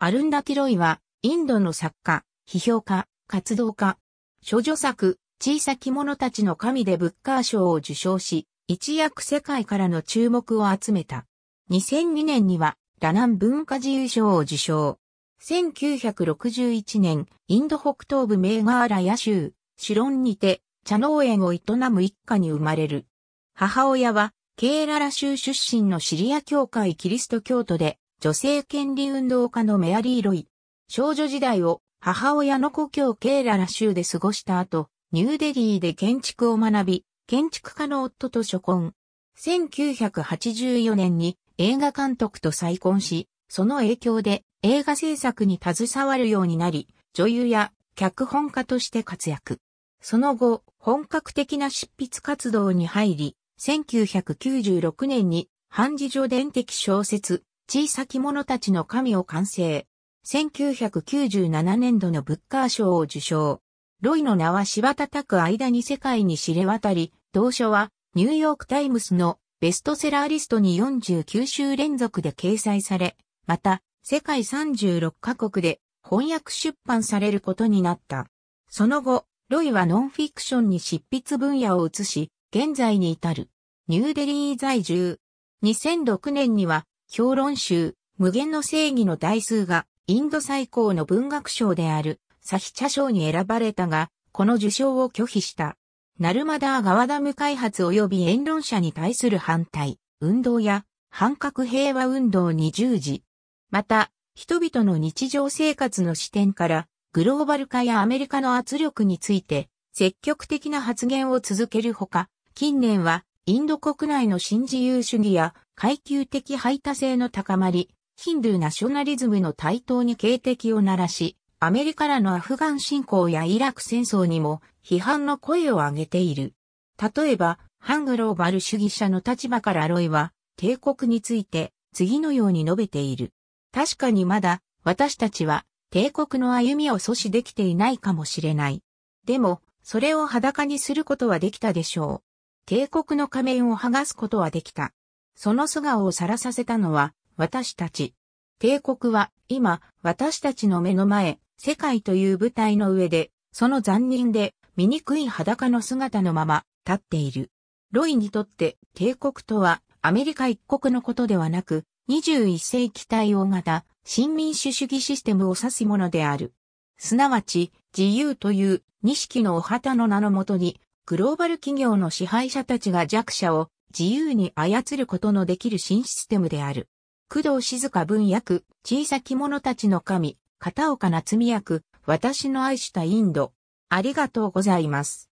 アルンダティロイは、インドの作家、批評家、活動家。諸女作、小さき者たちの神でブッカー賞を受賞し、一躍世界からの注目を集めた。2002年には、ラナン文化自由賞を受賞。1961年、インド北東部メーガーラヤ州、シロンにて、茶農園を営む一家に生まれる。母親は、ケーララ州出身のシリア教会キリスト教徒で、女性権利運動家のメアリー・ロイ。少女時代を母親の故郷ケーララ州で過ごした後、ニューデリーで建築を学び、建築家の夫と初婚。1984年に映画監督と再婚し、その影響で映画制作に携わるようになり、女優や脚本家として活躍。その後、本格的な執筆活動に入り、1996年に、半自助伝的小説、小さき者たちの神を完成。1997年度のブッカー賞を受賞。ロイの名は柴叩く間に世界に知れ渡り、同書はニューヨークタイムスのベストセラーリストに49週連続で掲載され、また世界36カ国で翻訳出版されることになった。その後、ロイはノンフィクションに執筆分野を移し、現在に至る。ニューデリー在住。2006年には評論集、無限の正義の台数が、インド最高の文学賞である、サヒチャ賞に選ばれたが、この受賞を拒否した。ナルマダーガワダム開発及び言論者に対する反対、運動や、反核平和運動に従事。また、人々の日常生活の視点から、グローバル化やアメリカの圧力について、積極的な発言を続けるほか、近年は、インド国内の新自由主義や階級的排他性の高まり、ヒンドゥーナショナリズムの台頭に警笛を鳴らし、アメリカらのアフガン侵攻やイラク戦争にも批判の声を上げている。例えば、反グローバル主義者の立場からロイは、帝国について次のように述べている。確かにまだ私たちは帝国の歩みを阻止できていないかもしれない。でも、それを裸にすることはできたでしょう。帝国の仮面を剥がすことはできた。その素顔を晒させたのは、私たち。帝国は、今、私たちの目の前、世界という舞台の上で、その残忍で、醜い裸の姿のまま、立っている。ロイにとって、帝国とは、アメリカ一国のことではなく、21世紀対応型、新民主主義システムを指すものである。すなわち、自由という、錦のお旗の名のもとに、グローバル企業の支配者たちが弱者を自由に操ることのできる新システムである。工藤静香文役、小さき者たちの神、片岡夏美役、私の愛したインド。ありがとうございます。